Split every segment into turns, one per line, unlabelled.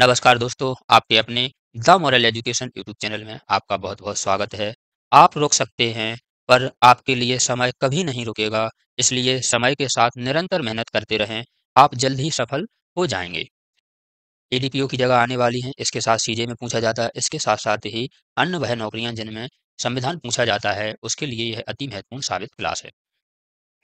नमस्कार दोस्तों आपके अपने the moral education YouTube channel में आपका बहुत बहुत स्वागत है आप रोक सकते हैं पर आपके लिए समय कभी नहीं रुकेगा इसलिए समय के साथ निरंतर मेहनत करते रहें आप जल्द ही सफल हो जाएंगे ए की जगह आने वाली हैं इसके साथ सीजे में पूछा जाता है इसके साथ साथ ही अन्य वह नौकरियां जिनमें संविधान पूछा जाता है उसके लिए यह अति महत्वपूर्ण साबित क्लास है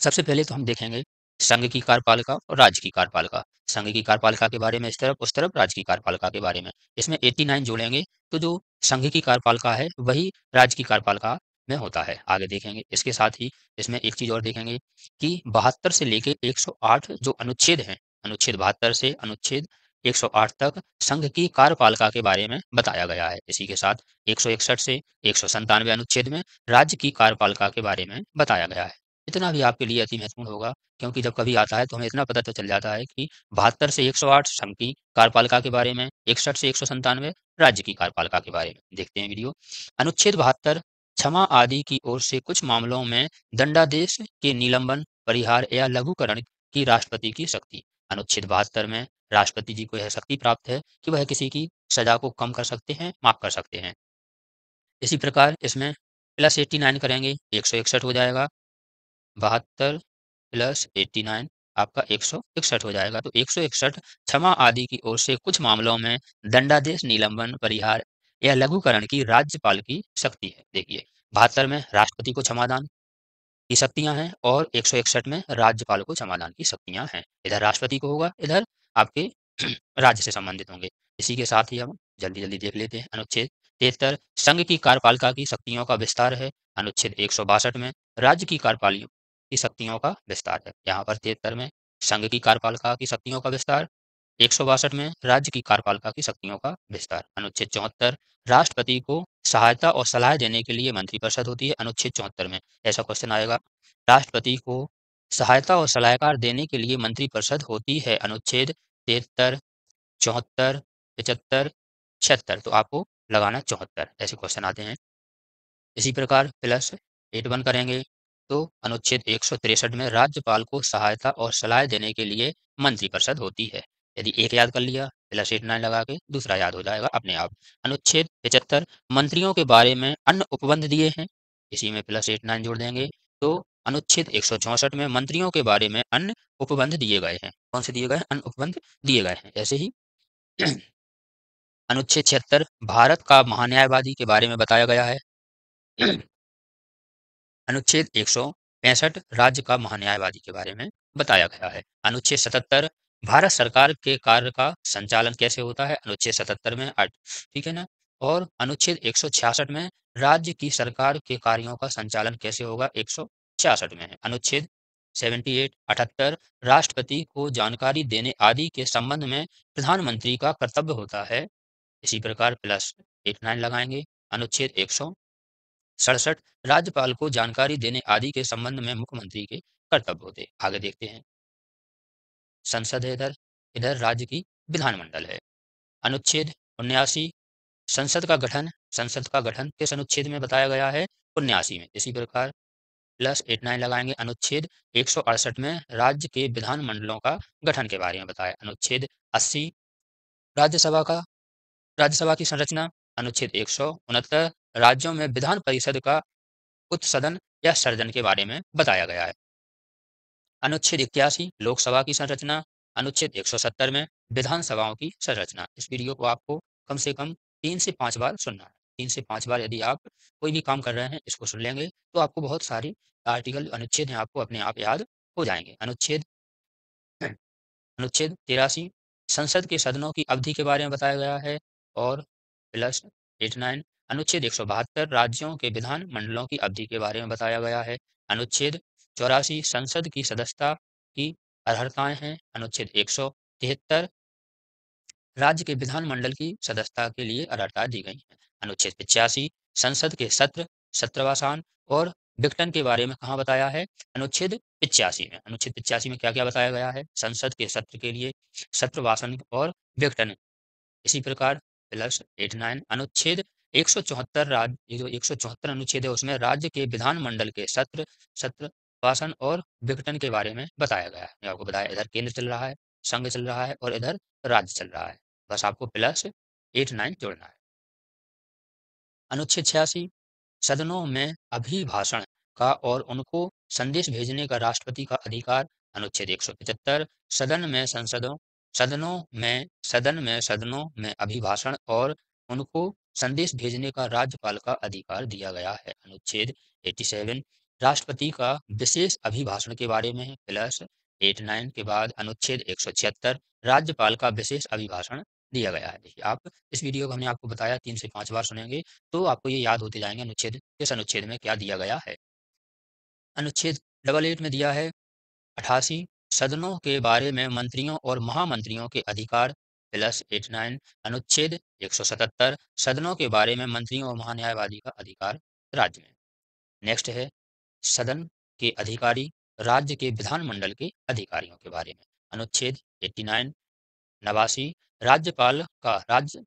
सबसे पहले तो हम देखेंगे संघ की कार्यपालिका और राज्य की कार्यपालिका संघ की कार्यपालिका के बारे में इस तरफ उस तरफ राज्य की कार्यपालिका के बारे में इसमें नाइन जोड़ेंगे तो जो संघ की कार्यपालिका है वही राज्य की कार्यपालिका में होता है आगे देखेंगे इसके साथ ही इसमें एक चीज और देखेंगे कि बहत्तर से लेके आठ जो अनुच्छेद है अनुच्छेद बहत्तर से अनुच्छेद आठ तक संघ की कार्यपालिका के बारे में बताया गया है इसी के साथ इकसठ से एक अनुच्छेद में राज्य की कार्यपालिका के बारे में बताया गया है इतना भी आपके लिए अति महत्वपूर्ण होगा क्योंकि जब कभी आता है तो हमें इतना पता तो चल जाता है कि बहत्तर से 108 संघ की कार्यपालिका के बारे में इकसठ से एक राज्य की कार्यपालिका के बारे में देखते हैं वीडियो अनुच्छेद बहत्तर क्षमा आदि की ओर से कुछ मामलों में दंडादेश के निलंबन परिहार या लघुकरण की राष्ट्रपति की शक्ति अनुच्छेद बहत्तर में राष्ट्रपति जी को यह शक्ति प्राप्त है कि वह किसी की सजा को कम कर सकते हैं माफ कर सकते हैं इसी प्रकार इसमें प्लस एट्टी नाइन करेंगे एक सौ हो जाएगा बहत्तर प्लस एट्टी नाइन आपका एक सौ इकसठ हो जाएगा तो एक सौ इकसठ क्षमा आदि की ओर से कुछ मामलों में दंडादेश निलंबन परिहार या लघुकरण की राज्यपाल की शक्ति है देखिए बहत्तर में राष्ट्रपति को क्षमादान की शक्तियां हैं और एक सौ इकसठ में राज्यपाल को क्षमादान की शक्तियां हैं इधर राष्ट्रपति को होगा इधर आपके राज्य से संबंधित होंगे इसी के साथ ही हम जल्दी जल्दी देख लेते हैं अनुच्छेद तेहत्तर संघ की कार्यपालिका की शक्तियों का विस्तार है अनुच्छेद एक में राज्य की कार्यपालियों की शक्तियों का विस्तार है यहाँ पर तिहत्तर में संघ की कार्यपालिका की शक्तियों का विस्तार एक में राज्य की कार्यपालिका की शक्तियों का विस्तार अनुच्छेद चौहत्तर राष्ट्रपति को सहायता और सलाह देने के लिए मंत्रिपरिषद होती है अनुच्छेद चौहत्तर में ऐसा क्वेश्चन आएगा राष्ट्रपति को सहायता और सलाहकार देने के लिए मंत्रिपरिषद होती है अनुच्छेद तिहत्तर चौहत्तर पचहत्तर छिहत्तर तो आपको लगाना चौहत्तर ऐसे क्वेश्चन आते हैं इसी प्रकार प्लस एट वन करेंगे तो अनुच्छेद एक में राज्यपाल को सहायता और सलाह देने के लिए मंत्रिपरिषद होती है यदि एक याद कर लिया पहला सीट नाइन लगा के दूसरा याद हो जाएगा अपने आप अनुच्छेद पिचहत्तर मंत्रियों के बारे में अन्य उपबंध दिए हैं इसी में प्लस एट नाइन जोड़ देंगे तो अनुच्छेद एक में मंत्रियों के बारे में अन्य उपबंध दिए गए हैं कौन से दिए गए अन्य उपबंध दिए गए हैं ऐसे ही अनुच्छेद छिहत्तर भारत का महान्यायवादी के बारे में बताया गया है अनुच्छेद एक राज्य का महान्यायवादी के बारे में बताया गया है अनुच्छेद सतहत्तर भारत सरकार के कार्य का संचालन कैसे होता है अनुच्छेद सतहत्तर में ठीक है ना और अनुच्छेद एक में राज्य की सरकार के कार्यों का संचालन कैसे होगा एक में है अनुच्छेद 78, अठहत्तर राष्ट्रपति को जानकारी देने आदि के संबंध में प्रधानमंत्री का कर्तव्य होता है इसी प्रकार प्लस 89 लगाएंगे अनुच्छेद एक सौ सड़सठ राज्यपाल को जानकारी देने आदि के संबंध में मुख्यमंत्री के कर्तव्य होते आगे देखते हैं संसद है इधर इधर राज्य की विधानमंडल है अनुच्छेद उन्यासी संसद का गठन संसद का गठन किस अनुच्छेद में बताया गया है उन्यासी में इसी प्रकार प्लस एट नाइन लगाएंगे अनुच्छेद एक में राज्य के विधानमंडलों का गठन के बारे में बताया अनुच्छेद अस्सी राज्यसभा का राज्यसभा की संरचना अनुच्छेद एक राज्यों में विधान परिषद का उत्सदन या सर्जन के बारे में बताया गया है अनुच्छेद इक्यासी लोकसभा की संरचना अनुच्छेद 170 में विधानसभाओं की संरचना इस वीडियो को आपको कम से कम तीन से पांच बार सुनना है तीन से पांच बार यदि आप कोई भी काम कर रहे हैं इसको सुन लेंगे तो आपको बहुत सारी आर्टिकल अनुच्छेद हैं आपको अपने आप याद हो जाएंगे अनुच्छेद अनुच्छेद तिरासी संसद के सदनों की अवधि के बारे में बताया गया है और प्लस एट नाइन अनुच्छेद एक राज्यों के विधान मंडलों की अवधि के बारे में बताया गया है अनुच्छेद चौरासी संसद की सदस्यता की अर्हताएं हैं अनुच्छेद एक राज्य के विधान मंडल की सदस्यता के लिए अर्हता दी गई है अनुच्छेद पिचासी संसद के सत्र सत्रवासान और विकटन के बारे में कहा बताया है अनुच्छेद पिचासी में अनुच्छेद पिचासी में क्या क्या बताया गया है संसद के सत्र के लिए सत्रवासन और विकटन इसी प्रकार प्लस एट नाइन अनुच्छेद एक सौ चौहत्तर राज्य जो एक सौ चौहत्तर अनुच्छेद है उसमें राज्य के विधानमंडल के सत्र सत्र वासन और विघटन के बारे में बताया गया है आपको बताया इधर केंद्र चल रहा है संघ चल रहा है और इधर राज्य चल रहा है बस आपको प्लस एट नाइन जोड़ना है अनुच्छेद छियासी सदनों में अभिभाषण का और उनको संदेश भेजने का राष्ट्रपति का अधिकार अनुच्छेद एक सौ पचहत्तर सदन में संसदों सदनों में सदन में सदनों में अभिभाषण और उनको संदेश भेजने का राज्यपाल का अधिकार दिया गया है अनुच्छेद 87 राष्ट्रपति का विशेष अभिभाषण के बारे में प्लस 89 के बाद अनुच्छेद एक राज्यपाल का विशेष अभिभाषण दिया गया है देखिए आप इस वीडियो को हमने आपको बताया तीन से पांच बार सुनेंगे तो आपको ये याद होते जाएंगे अनुच्छेद किस अनुच्छेद में क्या दिया गया है अनुच्छेद डबल एट में दिया है अठासी सदनों के बारे में मंत्रियों और महामंत्रियों के अधिकार प्लस एट नाइन अनुच्छेद एक सौ सतहत्तर सदनों के बारे में मंत्रियों और महान्यायवादी का अधिकार राज्य में नेक्स्ट है सदन के अधिकारी राज्य के विधानमंडल के अधिकारियों के बारे में अनुच्छेद एट्टी नाइन नवासी राज्यपाल का राज्य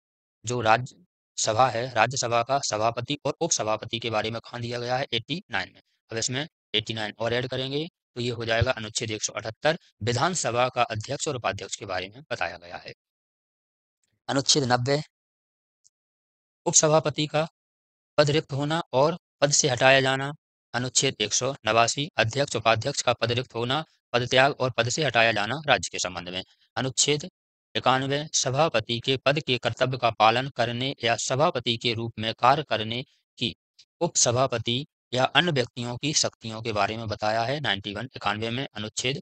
जो राज्य सभा है राज्यसभा का सभापति और उपसभापति के बारे में कहा दिया गया है एट्टी नाइन में अब इसमें एट्टी नाइन और ऐड करेंगे तो ये हो जाएगा अनुच्छेद एक सौ अठहत्तर विधानसभा का अध्यक्ष और उपाध्यक्ष के बारे में बताया गया है अनुच्छेद नब्बे उपसभापति का पद रिक्त होना और पद से हटाया जाना अनुच्छेद एक सौ नवासी अध्यक्ष उपाध्यक्ष का पद रिक्त होना पद त्याग और पद से हटाया जाना राज्य के संबंध में अनुच्छेद इक्यानवे सभापति के पद के कर्तव्य का पालन करने या सभापति के रूप में कार्य करने की उपसभापति या अन्य व्यक्तियों की शक्तियों के बारे में बताया है नाइन्टी वन इक्यानवे में अनुच्छेद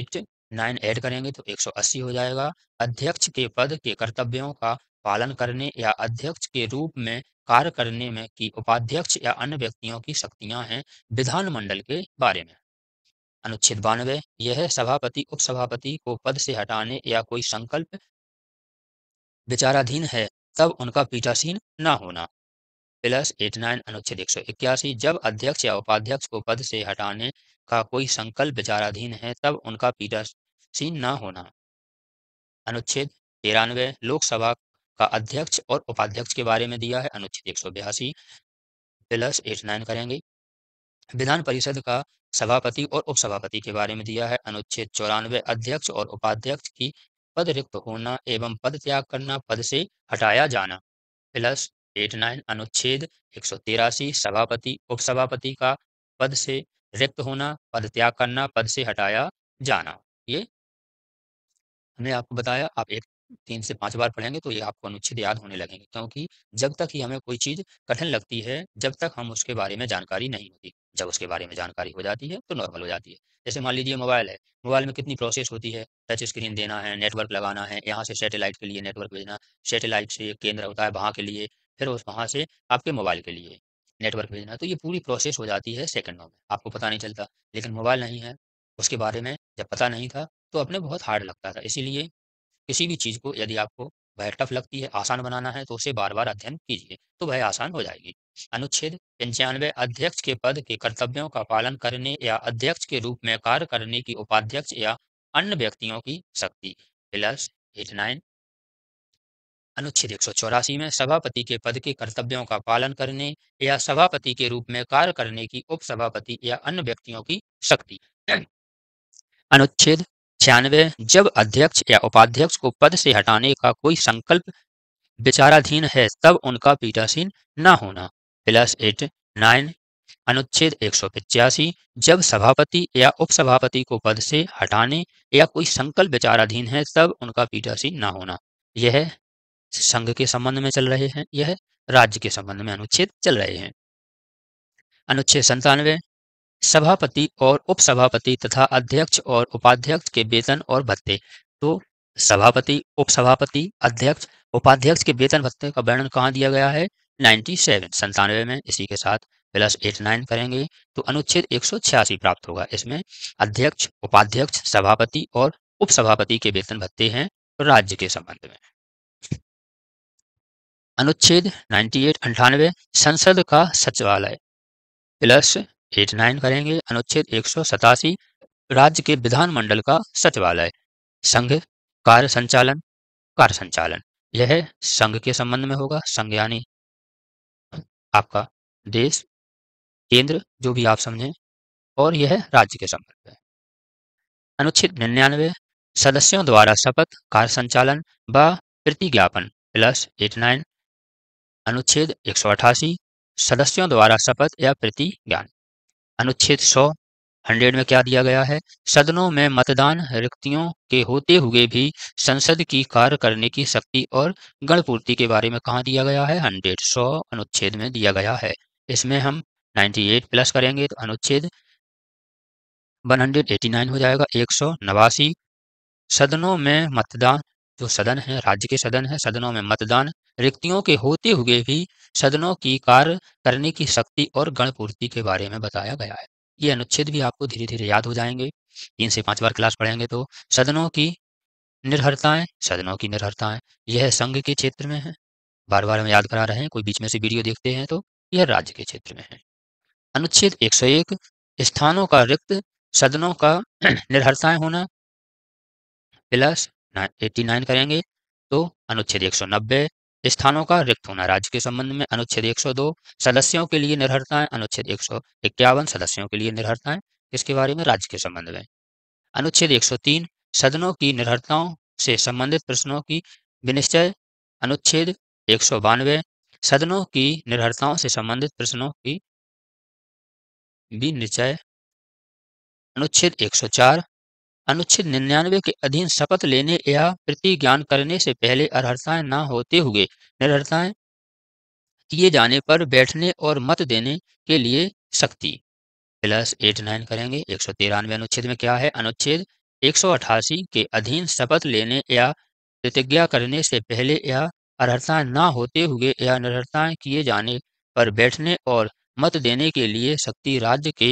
एट नाइन ऐड करेंगे तो 180 हो जाएगा अध्यक्ष के पद के कर्तव्यों का पालन करने या अध्यक्ष के रूप में कार्य करने में की उपाध्यक्ष या अन्य व्यक्तियों की शक्तियां हैं विधानमंडल के बारे में अनुच्छेद बानवे यह सभापति उपसभापति को पद से हटाने या कोई संकल्प विचाराधीन है तब उनका पीठासीन न होना प्लस एट नाइन अनुच्छेद एक जब अध्यक्ष या उपाध्यक्ष को पद से हटाने का कोई संकल्प विचाराधीन है तब उनका पीठासीन न होना अनुच्छेद तिरानवे लोकसभा का अध्यक्ष और उपाध्यक्ष के बारे में दिया है अनुच्छेद एक सौ बयासी प्लस एट नाइन करेंगे विधान परिषद का सभापति और उपसभापति के बारे में दिया है अनुच्छेद चौरानवे अध्यक्ष और उपाध्यक्ष की पद रिक्त होना एवं पद त्याग करना पद से हटाया जाना प्लस एट नाइन अनुच्छेद एक सौ तिरासी सभापति उपसभापति का पद से रिक्त होना पद त्याग करना पद से हटाया जाना ये हमने आपको बताया आप एक तीन से पांच बार पढ़ेंगे तो ये आपको अनुच्छेद याद होने लगेंगे क्योंकि जब तक ही हमें कोई चीज कठिन लगती है जब तक हम उसके बारे में जानकारी नहीं होती जब उसके बारे में जानकारी हो जाती है तो नॉर्मल हो जाती है जैसे मान लीजिए मोबाइल है मोबाइल में कितनी प्रोसेस होती है टच स्क्रीन देना है नेटवर्क लगाना है यहाँ से सेटेलाइट के लिए नेटवर्क भेजना सेटेलाइट से केंद्र होता है वहाँ के लिए फिर उस वहाँ से आपके मोबाइल के लिए नेटवर्क भेजना है तो ये पूरी प्रोसेस हो जाती है सेकंडों में आपको पता नहीं चलता लेकिन मोबाइल नहीं है उसके बारे में जब पता नहीं था तो अपने बहुत हार्ड लगता था इसीलिए किसी भी चीज़ को यदि आपको वह टफ लगती है आसान बनाना है तो उसे बार बार अध्ययन कीजिए तो वह आसान हो जाएगी अनुच्छेद पंचानवे अध्यक्ष के पद के कर्तव्यों का पालन करने या अध्यक्ष के रूप में कार्य करने की उपाध्यक्ष या अन्य व्यक्तियों की शक्ति प्लस एट नाइन अनुच्छेद एक में सभापति के पद के कर्तव्यों का पालन करने या सभापति के रूप में कार्य करने की उपसभापति या अन्य व्यक्तियों की शक्ति अनुच्छेद छियानवे जब अध्यक्ष या उपाध्यक्ष को पद से हटाने का कोई संकल्प विचाराधीन है तब उनका पीठासीन न होना प्लस एट नाइन अनुच्छेद एक जब सभापति या उपसभापति को पद से हटाने या कोई संकल्प विचाराधीन है तब उनका पीठासीन न होना यह संघ के संबंध में चल रहे हैं यह राज्य के संबंध में अनुच्छेद चल रहे हैं अनुच्छेद संतानवे सभापति और उपसभापति तथा अध्यक्ष और उपाध्यक्ष के वेतन और भत्ते तो सभापति उपसभापति अध्यक्ष उपाध्यक्ष के वेतन भत्ते का वर्णन कहाँ दिया गया है 97 संतानवे में इसी के साथ प्लस एट नाइन करेंगे तो अनुच्छेद एक प्राप्त होगा इसमें अध्यक्ष उपाध्यक्ष सभापति और उपसभापति के वेतन भत्ते हैं राज्य के संबंध में अनुच्छेद 98 अंठानवे संसद का सचिवालय प्लस 89 करेंगे अनुच्छेद एक राज्य के विधानमंडल का सचिवालय संघ कार्य संचालन कार्य संचालन यह संघ के संबंध में होगा संघ यानी आपका देश केंद्र जो भी आप समझें और यह राज्य के संबंध में अनुच्छेद निन्यानवे सदस्यों द्वारा शपथ कार्य संचालन व प्रतिज्ञापन प्लस एट नाइन अनुच्छेद एक सदस्यों द्वारा शपथ या प्रतिज्ञान अनुच्छेद 100 हंड्रेड में क्या दिया गया है सदनों में मतदान रिक्तियों के होते हुए भी संसद की कार्य करने की शक्ति और गणपूर्ति के बारे में कहा दिया गया है हंड्रेड सौ अनुच्छेद में दिया गया है इसमें हम 98 प्लस करेंगे तो अनुच्छेद 189 हो जाएगा एक सौ नवासी सदनों में मतदान जो सदन है राज्य के सदन है सदनों में मतदान रिक्तियों के होते हुए भी सदनों की कार्य करने की शक्ति और गणपूर्ति के बारे में बताया गया है ये अनुच्छेद भी आपको धीरे धीरे याद हो जाएंगे तीन से पांच बार क्लास पढ़ेंगे तो सदनों की निर्हरताएं सदनों की निर्हरताएं यह संघ के क्षेत्र में है बार बार हम याद करा रहे हैं कोई बीच में से वीडियो देखते हैं तो यह राज्य के क्षेत्र में है अनुच्छेद 101 स्थानों का रिक्त सदनों का निर्हरताएं होना प्लस 89 करेंगे तो अनुच्छेद नब्बे स्थानों का रिक्त होना राज्य के संबंध में अनुच्छेद 102 सदस्यों के लिए है अनुच्छेद एक सदस्यों के लिए है इसके बारे में राज्य के संबंध में अनुच्छेद 103 सदनों की निर्भरताओं से संबंधित प्रश्नों की विनिश्चय अनुच्छेद एक सदनों की निर्भरताओं से संबंधित प्रश्नों की विनिश्चय अनुच्छेद 104 अनुच्छेद निन्यानवे के अधीन शपथ लेने या प्रतिज्ञान करने से पहले अर्हताएं ना होते हुए निरहताएं किए जाने पर बैठने और मत देने के लिए शक्ति प्लस एट नाइन करेंगे एक सौ तिरानवे अनुच्छेद में क्या है अनुच्छेद एक सौ अठासी के अधीन शपथ लेने या प्रतिज्ञा करने से पहले या अर्हताएं ना होते हुए या निरहताएं किए जाने पर बैठने और मत देने के लिए शक्ति राज्य के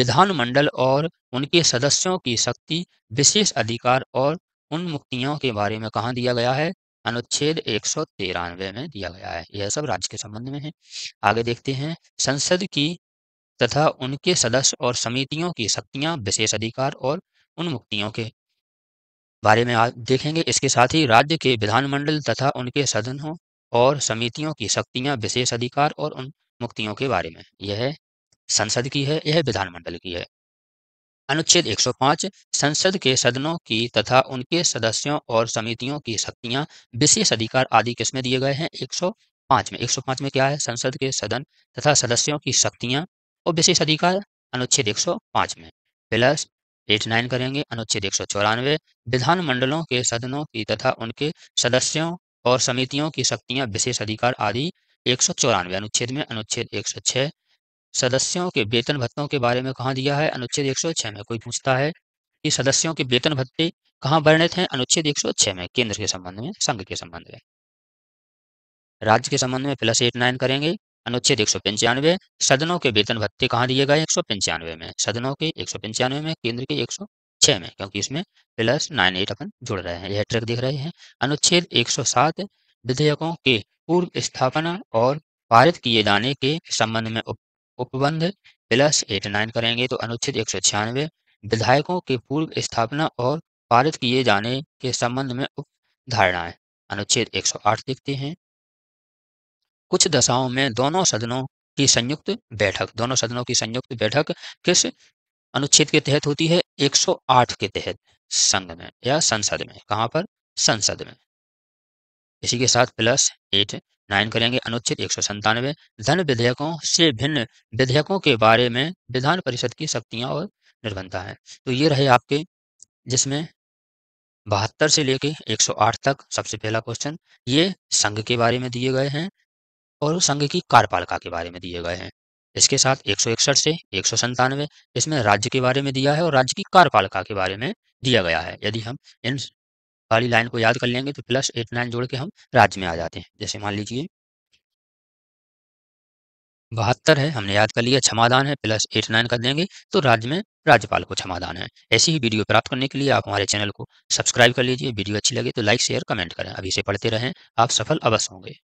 विधानमंडल और उनके सदस्यों की शक्ति विशेष अधिकार और उन मुक्तियों के बारे में कहा दिया गया है अनुच्छेद एक सौ तिरानवे में दिया गया है यह सब राज्य के संबंध में है आगे देखते हैं संसद की तथा उनके सदस्य और समितियों की शक्तियां विशेष अधिकार और उन मुक्तियों के बारे में देखेंगे इसके साथ ही राज्य के विधानमंडल तथा उनके सदनों और समितियों की शक्तियां विशेष अधिकार और उन मुक्तियों के बारे में यह संसद की है यह विधानमंडल की है अनुच्छेद 105 संसद के सदनों की तथा उनके सदस्यों और समितियों की शक्तियां विशेष अधिकार आदि किसमें दिए गए हैं 105 में 105 में क्या है संसद के सदन तथा सदस्यों की शक्तियां और विशेष अधिकार अनुच्छेद 105 में प्लस एट नाइन करेंगे अनुच्छेद एक सौ चौरानवे विधानमंडलों के सदनों की तथा उनके सदस्यों और समितियों की शक्तियां विशेष अधिकार आदि एक सौ चौरानवे अनुच्छेद में अनुच्छेद एक सौ छह सदस्यों के वेतन भत्तों के बारे में कहा दिया है अनुच्छेद एक सौ छह में कोई पूछता है कि सदस्यों के वेतन भत्ते कहाँ वर्णित हैं अनुच्छेद एक सौ छह में केंद्र के संबंध में संघ के संबंध में राज्य के संबंध में प्लस एट नाइन करेंगे अनुच्छेद एक सौ पंचानवे सदनों के वेतन भत्ते कहाँ दिए गए एक सौ पंचानवे में सदनों के एक सौ पंचानवे में केंद्र के एक सौ छह में क्योंकि इसमें प्लस नाइन एट अपन जुड़ रहे हैं यह ट्रक देख रहे हैं अनुच्छेद एक सौ सात विधेयकों के पूर्व स्थापना और पारित किए जाने के संबंध में उप, उपबंध प्लस एट नाइन करेंगे तो अनुच्छेद एक सौ छियानवे विधायकों के पूर्व स्थापना और पारित किए जाने के संबंध में उप धारणाएं अनुच्छेद आठ देखते हैं कुछ दशाओं में दोनों सदनों की संयुक्त बैठक दोनों सदनों की संयुक्त बैठक किस अनुच्छेद के तहत होती है 108 के तहत संघ में या संसद में कहां पर संसद में इसी के साथ प्लस एट नाइन करेंगे अनुच्छेद एक सौ संतानवे धन विधेयकों से भिन्न विधेयकों के बारे में विधान परिषद की शक्तियां और निर्बंधता है तो ये रहे आपके जिसमें बहत्तर से लेके 108 तक सबसे पहला क्वेश्चन ये संघ के बारे में दिए गए हैं और संघ की कार्यपालिका के बारे में दिए गए हैं इसके साथ एक से एक इसमें राज्य के बारे में दिया है और राज्य की कार्यपालिका के बारे में दिया गया है यदि हम इन वाली लाइन को याद कर लेंगे तो प्लस एट नाइन जोड़ के हम राज्य में आ जाते हैं जैसे मान लीजिए बहत्तर है हमने याद कर लिया क्षमादान है प्लस एट नाइन कर देंगे तो राज्य में राज्यपाल को क्षमादान है ऐसी ही वीडियो प्राप्त करने के लिए आप हमारे चैनल को सब्सक्राइब कर लीजिए वीडियो अच्छी लगे तो लाइक शेयर कमेंट करें अभी से पढ़ते रहें आप सफल अवश्य होंगे